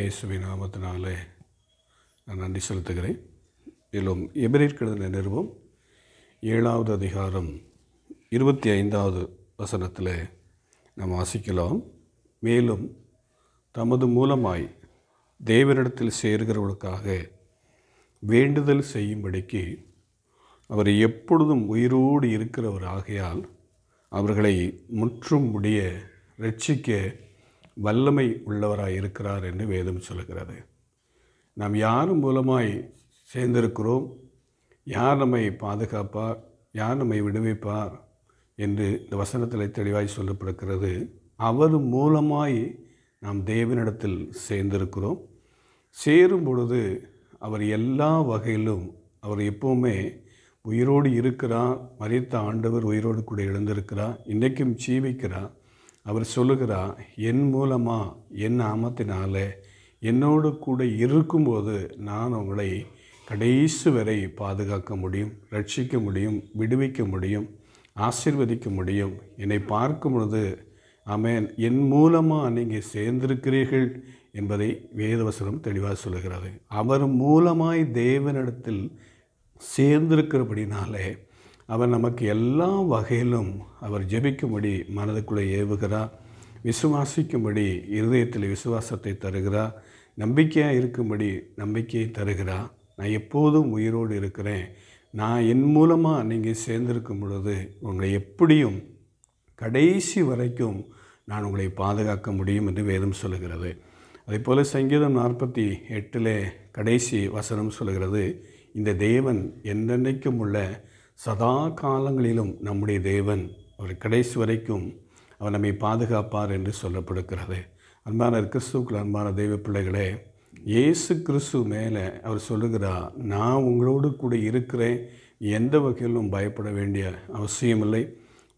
இயேசுவி நாமத்தினாலே நான் நன்றி செலுத்துகிறேன் மேலும் எபிரிற்கிழந்த நிறுவம் ஏழாவது அதிகாரம் இருபத்தி ஐந்தாவது வசனத்தில் நாம் வாசிக்கலாம் மேலும் தமது மூலமாய் தேவனிடத்தில் சேர்கிறவர்களுக்காக வேண்டுதல் செய்யும்படிக்கு அவர் எப்பொழுதும் உயிரோடு இருக்கிறவர் ஆகையால் அவர்களை முற்றும் முடிய ரட்சிக்க வல்லமை உள்ளவராக இருக்கிறார் என்று வேதம் சொல்கிறது நாம் யார் மூலமாய் சேர்ந்திருக்கிறோம் யார் நம்மை பாதுகாப்பார் யார் நம்மை விடுவிப்பார் என்று இந்த வசனத்தில் தெளிவாய் சொல்லப்படுகிறது அவர் மூலமாய் நாம் தேவனிடத்தில் சேர்ந்திருக்கிறோம் சேரும் பொழுது அவர் எல்லா வகையிலும் அவர் எப்போவுமே உயிரோடு இருக்கிறான் மறித்த ஆண்டவர் உயிரோடு கூட எழுந்திருக்கிறான் இன்றைக்கும் ஜீவிக்கிறான் அவர் சொல்லுகிறார் என் மூலமாக என் நாமத்தினால என்னோடு கூட இருக்கும்போது நான் உங்களை கடைசி வரை பாதுகாக்க முடியும் ரட்சிக்க முடியும் விடுவிக்க முடியும் ஆசிர்வதிக்க முடியும் என்னை பார்க்கும் பொழுது அமேன் என் மூலமாக நீங்கள் சேர்ந்திருக்கிறீர்கள் என்பதை வேதவசனம் தெளிவாக சொல்கிறது அவர் மூலமாய் தேவனிடத்தில் சேர்ந்திருக்கிறபடினாலே அவர் நமக்கு எல்லா வகையிலும் அவர் ஜெபிக்கும்படி மனதுக்குள்ளே ஏவுகிறார் விசுவாசிக்கும்படி இருதயத்தில் விசுவாசத்தை தருகிறார் நம்பிக்கையாக இருக்கும்படி நம்பிக்கையை தருகிறார் நான் எப்போதும் உயிரோடு இருக்கிறேன் நான் என் மூலமாக நீங்கள் சேர்ந்திருக்கும் பொழுது உங்களை எப்படியும் கடைசி வரைக்கும் நான் உங்களை பாதுகாக்க முடியும் என்று வேதம் சொல்லுகிறது அதே போல் சங்கீதம் நாற்பத்தி எட்டிலே கடைசி வசனம் சொல்கிறது இந்த தேவன் என்றென்றைக்கும் உள்ள சதா காலங்களிலும் நம்முடைய தேவன் அவர் கடைசி வரைக்கும் அவர் நம்மை பாதுகாப்பார் என்று சொல்லப்படுகிறது அன்பான கிறிஸ்துக்கள் அன்பான தெய்வ பிள்ளைகளே இயேசு கிறிஸ்து மேலே அவர் சொல்லுகிறார் நான் உங்களோடு கூட இருக்கிறேன் எந்த வகையிலும் பயப்பட வேண்டிய அவசியமில்லை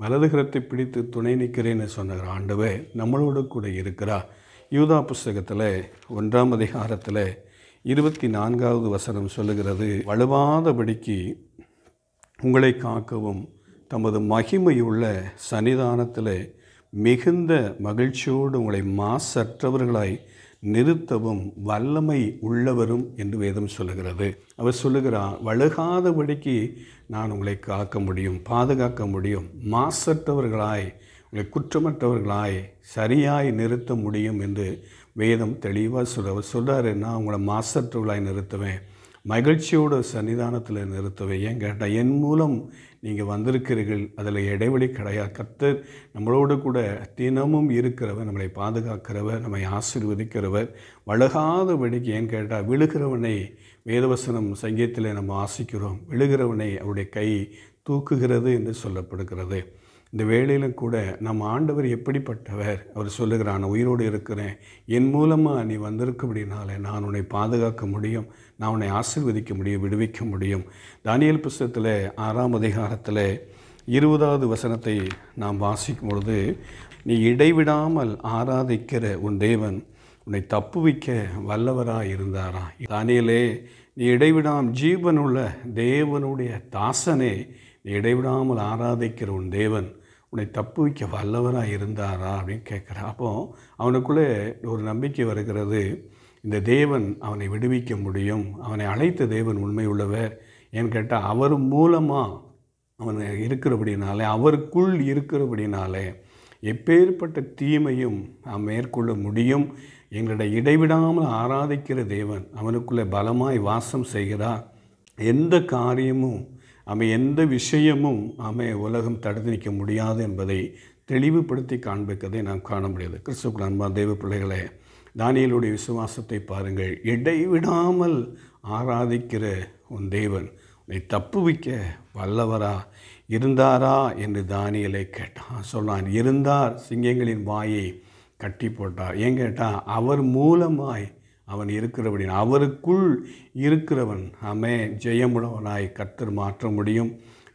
வலதுகரத்தை பிடித்து துணை நிற்கிறேன்னு சொன்ன ஆண்டவே நம்மளோடு கூட இருக்கிறா யூதா புஸ்தகத்தில் ஒன்றாம் அதிகாரத்தில் இருபத்தி நான்காவது வசனம் சொல்லுகிறது வலுவாதபடிக்கு உங்களை காக்கவும் தமது மகிமையுள்ள சன்னிதானத்தில் மிகுந்த மகிழ்ச்சியோடு உங்களை மாசற்றவர்களாய் நிறுத்தவும் வல்லமை உள்ளவரும் என்று வேதம் சொல்லுகிறது அவர் சொல்லுகிறார் வழுகாதபடிக்கு நான் உங்களை காக்க முடியும் பாதுகாக்க முடியும் மாசற்றவர்களாய் உங்களை குற்றமற்றவர்களாய் சரியாய் நிறுத்த முடியும் என்று வேதம் தெளிவாக சொல்ல சொல்கிறார் என்ன உங்களை மாசற்றவளாய் நிறுத்துவேன் மகிழ்ச்சியோட சன்னிதானத்தில் நிறுத்துவேன் ஏன் கேட்டால் என் மூலம் நீங்கள் வந்திருக்கிறீர்கள் அதில் இடைவெளி கிடையாது கத்து நம்மளோடு கூட தினமும் இருக்கிறவர் நம்மளை பாதுகாக்கிறவர் நம்மை ஆசீர்வதிக்கிறவர் வழிக்கு ஏன் கேட்டால் விழுகிறவனை வேதவசனம் சங்கீதத்தில் நம்ம ஆசிக்கிறோம் விழுகிறவனை அவருடைய கை தூக்குகிறது என்று சொல்லப்படுகிறது இந்த வேளையிலும் கூட நம் ஆண்டவர் எப்படிப்பட்டவர் அவர் சொல்லுகிறான் உயிரோடு இருக்கிறேன் என் மூலமாக நீ அப்படின்னால நான் உன்னை பாதுகாக்க முடியும் நான் உன்னை ஆசிர்வதிக்க முடியும் விடுவிக்க முடியும் தானியல் புஸ்தகத்தில் ஆறாம் அதிகாரத்தில் இருபதாவது வசனத்தை நாம் வாசிக்கும் பொழுது நீ இடைவிடாமல் ஆராதிக்கிற உன் தேவன் உன்னை தப்புவிக்க வல்லவராக இருந்தாரா தானியலே நீ இடைவிடாம் ஜீவனுள்ள தேவனுடைய தாசனே இடைவிடாமல் ஆராதிக்கிற உன் தேவன் உன்னை தப்பு வைக்க வல்லவராக இருந்தாரா அப்படின்னு கேட்குறா அப்போ அவனுக்குள்ளே ஒரு நம்பிக்கை வருகிறது இந்த தேவன் அவனை விடுவிக்க முடியும் அவனை அழைத்த தேவன் உண்மை உள்ளவர் ஏன்னு கேட்டால் அவர் மூலமாக அவன் இருக்கிறபடினாலே அவருக்குள் இருக்கிறபடினாலே எப்பேற்பட்ட தீமையும் நாம் மேற்கொள்ள முடியும் எங்களிட இடைவிடாமல் ஆராதிக்கிற தேவன் அவனுக்குள்ளே பலமாய் வாசம் செய்கிறார் எந்த காரியமும் ஆமை எந்த விஷயமும் ஆமை உலகம் தடுத்து நிற்க முடியாது என்பதை தெளிவுபடுத்தி காண்பிக்கதை நாம் காண முடியாது கிறிஸ்துக்குள் அன்பா தெய்வ பிள்ளைகளே தானியலுடைய விசுவாசத்தை பாருங்கள் இடைவிடாமல் ஆராதிக்கிற உன் தேவன் உன்னை தப்புவிக்க வல்லவரா இருந்தாரா என்று தானியலை கேட்டான் சொன்னான் இருந்தார் சிங்கங்களின் வாயை கட்டி போட்டார் ஏன் கேட்டால் அவர் மூலமாய் அவன் இருக்கிறபடினா அவருக்குள் இருக்கிறவன் அமே ஜெயமுடவனாய் கத்தர் மாற்ற முடியும்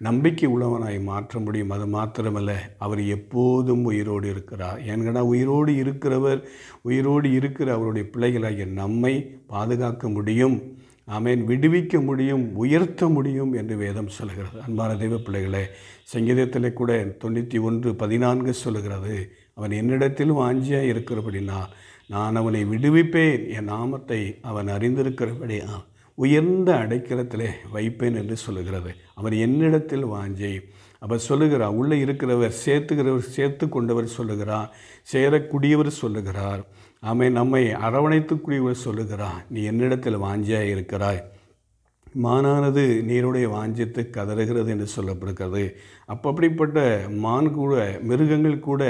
நம்பிக்கை உள்ளவனாய் மாற்ற முடியும் அது மாத்திரமல்ல அவர் எப்போதும் உயிரோடு இருக்கிறார் ஏன்னா உயிரோடு இருக்கிறவர் உயிரோடு இருக்கிற அவருடைய பிள்ளைகளாகிய நம்மை பாதுகாக்க முடியும் அமேன் விடுவிக்க முடியும் உயர்த்த முடியும் என்று வேதம் சொல்கிறது அன்பான தெய்வ பிள்ளைகளே சங்கீதத்தில் கூட தொண்ணூற்றி ஒன்று பதினான்கு சொல்கிறது அவன் என்னிடத்திலும் ஆஞ்சியாக இருக்கிறபடினா நான் அவனை விடுவிப்பேன் என் நாமத்தை அவன் அறிந்திருக்கிறபடியால் உயர்ந்த அடைக்கலத்திலே வைப்பேன் என்று சொல்லுகிறது அவர் என்னிடத்தில் வாஞ்சை அவர் சொல்லுகிறார் உள்ளே இருக்கிறவர் சேர்த்துகிறவர் சேர்த்து கொண்டவர் சொல்லுகிறார் சேரக்கூடியவர் சொல்லுகிறார் அவன் நம்மை அரவணைத்துக்குரியவர் சொல்லுகிறார் நீ என்னிடத்தில் வாஞ்சியாக இருக்கிறாய் மானானது நீருடைய வாஞ்சியத்தை கதறுகிறது என்று சொல்லப்படுகிறது அப்போ அப்படிப்பட்ட மான் கூட மிருகங்கள் கூட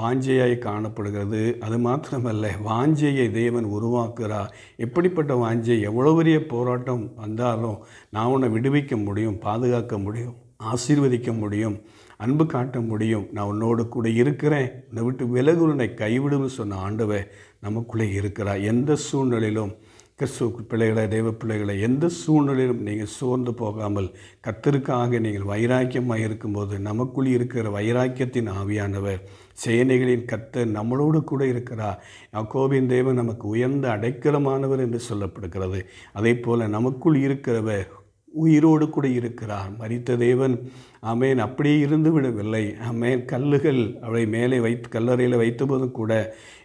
வாஞ்சையாய் காணப்படுகிறது அது மாத்திரமல்ல வாஞ்சையை தேவன் உருவாக்குகிறார் எப்படிப்பட்ட வாஞ்சை எவ்வளோ பெரிய போராட்டம் வந்தாலும் நான் உன்னை விடுவிக்க முடியும் பாதுகாக்க முடியும் ஆசீர்வதிக்க முடியும் அன்பு காட்ட முடியும் நான் உன்னோடு கூட இருக்கிறேன் உன்னை விட்டு விலகு உன்னை கைவிடுன்னு சொன்ன ஆண்டவை நமக்குள்ளே இருக்கிறார் எந்த சூழ்நிலையிலும் கிறிஸ்துவுக்கு பிள்ளைகளை தெய்வ பிள்ளைகளை எந்த சூழ்நிலையிலும் நீங்கள் சோர்ந்து போகாமல் கத்திற்காக நீங்கள் வைராக்கியமாக இருக்கும்போது நமக்குள் இருக்கிற வைராக்கியத்தின் ஆவியானவர் சேனைகளின் கத்த நம்மளோடு கூட இருக்கிறா அக்கோவின் தேவன் நமக்கு உயர்ந்த அடைக்கலமானவர் என்று சொல்லப்படுகிறது அதே போல் நமக்குள் இருக்கிறவர் உயிரோடு கூட இருக்கிறார் மறித்த தேவன் அமேன் அப்படியே இருந்து விடவில்லை அமேன் கல்லுகள் அவளை மேலே வைத்து கல்லறையில் வைத்தபோதும் கூட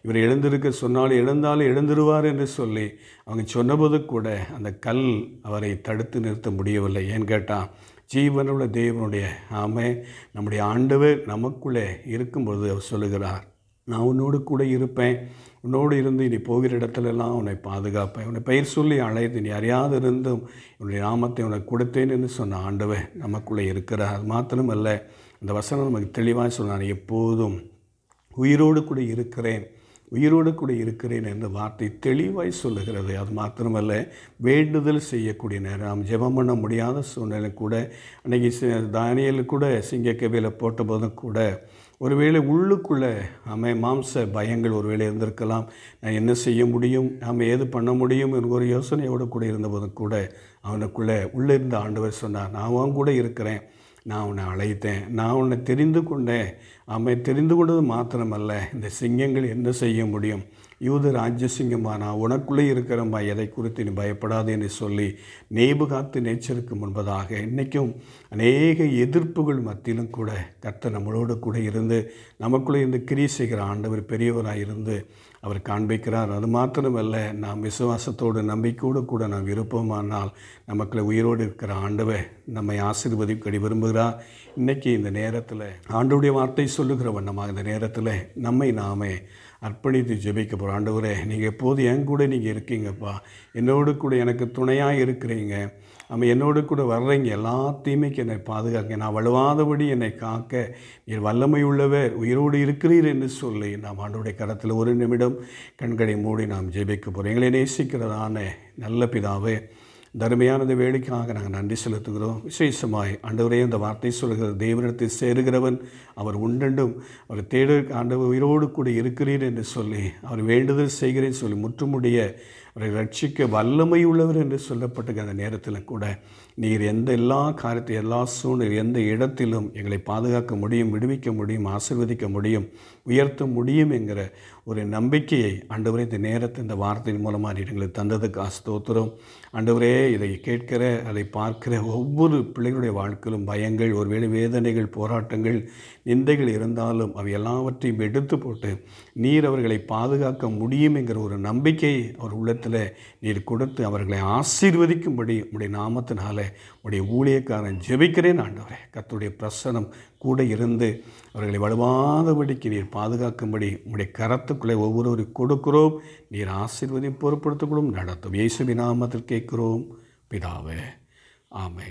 இவர் எழுந்திருக்க சொன்னாலும் எழுந்தாலும் எழுந்துருவார் என்று சொல்லி அவங்க சொன்னபோது கூட அந்த கல் அவரை தடுத்து நிறுத்த முடியவில்லை ஏன் கேட்டால் ஜீவனுள்ள தேவனுடைய ஆமை நம்முடைய ஆண்டவர் நமக்குள்ளே இருக்கும்பொழுது அவர் சொல்லுகிறார் நான் உன்னோடு கூட இருப்பேன் உன்னோடு இருந்து இனி போகிற இடத்துலலாம் உன்னை பாதுகாப்பேன் உன்னை பெயர் சொல்லி அழைத்து நீ அறியாது இருந்தும் உன்னுடைய நாமத்தை உனக்கு கொடுத்தேன் என்று சொன்ன ஆண்டவை நமக்குள்ளே இருக்கிற அது மாத்திரமல்ல இந்த வசனம் நமக்கு தெளிவாக சொன்னார் எப்போதும் உயிரோடு கூட இருக்கிறேன் உயிரோடு கூட இருக்கிறேன் என்ற வார்த்தை தெளிவாய் சொல்லுகிறது அது மாத்திரமல்ல வேண்டுதல் செய்யக்கூடிய நேரம் ஜெபம் பண்ண முடியாத சூழ்நிலை கூட அன்றைக்கி தானியல் கூட சிங்கக்கவியில் போட்டபோதும் கூட ஒருவேளை உள்ளுக்குள்ளே அமை மாம்ச பயங்கள் ஒருவேளை இருந்திருக்கலாம் நான் என்ன செய்ய முடியும் நாம் ஏது பண்ண முடியும் என்கிற ஒரு யோசனையோடு கூட இருந்தபோதும் கூட அவனுக்குள்ளே உள்ளே இருந்த ஆண்டவர் சொன்னார் நான் கூட இருக்கிறேன் நான் உன்னை அழைத்தேன் நான் உன்னை தெரிந்து கொண்டேன் அவன் தெரிந்து கொண்டது மாத்திரமல்ல இந்த சிங்கங்கள் என்ன செய்ய முடியும் யூத ராஜ்யசிங்கமா நான் உனக்குள்ளே இருக்கிறம்மா எதை குறித்து நீ பயப்படாது என்று சொல்லி நேபு காத்து நேச்சருக்கு முன்பதாக இன்றைக்கும் அநேக எதிர்ப்புகள் மத்தியிலும் கூட கர்த்தர் நம்மளோடு கூட இருந்து நமக்குள்ளே இருந்து கிரி செய்கிற ஆண்டவர் பெரியவராக இருந்து அவர் காண்பிக்கிறார் அது மாத்திரமல்ல நாம் விசுவாசத்தோடு நம்பிக்கையோடு கூட நாம் இருப்போமானால் நமக்குள்ள உயிரோடு இருக்கிற ஆண்டவை நம்மை ஆசீர்வதிக்கடி விரும்புகிறார் இன்றைக்கி இந்த நேரத்தில் ஆண்டுடைய வார்த்தை சொல்லுகிற வண்ணமாக இந்த நேரத்தில் நம்மை நாமே அர்ப்பணித்து ஜெபிக்க போகிறோம் ஆண்டவரே நீங்கள் எப்போது என் கூட நீங்கள் இருக்கீங்கப்பா என்னோடு கூட எனக்கு துணையாக இருக்கிறீங்க நம்ம என்னோடு கூட வர்றீங்க எல்லா தீமைக்கு என்னை பாதுகாக்க நான் வலுவாதபடி என்னை காக்க நீர் வல்லமை உள்ளவர் உயிரோடு இருக்கிறீர் என்று சொல்லி நாம் ஆண்டோடைய கடத்தில் ஒரு நிமிடம் கண்களை மூடி நாம் ஜெபிக்க போகிறோம் எங்களை நேசிக்கிறதான நல்ல பிதாவே தருமையானது வேலைக்காக நாங்கள் நன்றி செலுத்துகிறோம் விசேஷமாய் ஆண்டவரே அந்த வார்த்தை சொல்கிற தேவனிடத்தை சேருகிறவன் அவர் உண்டெண்டும் அவர் தேடு ஆண்டவர் உயிரோடு கூட இருக்கிறீர் என்று சொல்லி அவர் வேண்டுதல் செய்கிறேன் சொல்லி முற்றுமுடைய அவரை ரட்சிக்க வல்லமை உள்ளவர் என்று சொல்லப்பட்டிருக்க அந்த நேரத்தில் கூட நீர் எந்த எல்லா காரியத்தை எல்லா சூழ்நிலை எந்த இடத்திலும் எங்களை பாதுகாக்க முடியும் விடுவிக்க முடியும் ஆசிர்வதிக்க முடியும் உயர்த்த முடியும் என்கிற ஒரு நம்பிக்கையை அண்டவரே இந்த நேரத்தை இந்த வார்த்தையின் மூலமாக எங்களுக்கு தந்ததுக்கு அஸ்தோத்திரம் அண்டவரே இதை கேட்கிற அதை பார்க்கிற ஒவ்வொரு பிள்ளைகளுடைய வாழ்க்கையிலும் பயங்கள் ஒருவேளை வேதனைகள் போராட்டங்கள் நிந்தைகள் இருந்தாலும் அவை எல்லாவற்றையும் எடுத்து போட்டு நீர் அவர்களை பாதுகாக்க முடியும் என்கிற ஒரு நம்பிக்கை அவர் உள்ளத்தில் நீர் கொடுத்து அவர்களை ஆசீர்வதிக்கும்படி உடைய நாமத்தினால உடைய ஊழியக்காரன் ஜெபிக்கிறேன் ஆண்டவரே கத்துடைய பிரசனம் கூட இருந்து அவர்களை வலுவாதபடிக்கு நீர் பாதுகாக்கும்படி உடைய கரத்துக்குள்ளே ஒவ்வொருவருக்கு கொடுக்கிறோம் நீர் ஆசீர்வதியும் பொறுப்படுத்தக்கூடும் நடத்தும் இயேசுவினாமத்தில் கேட்கிறோம் பிதாவே ஆமே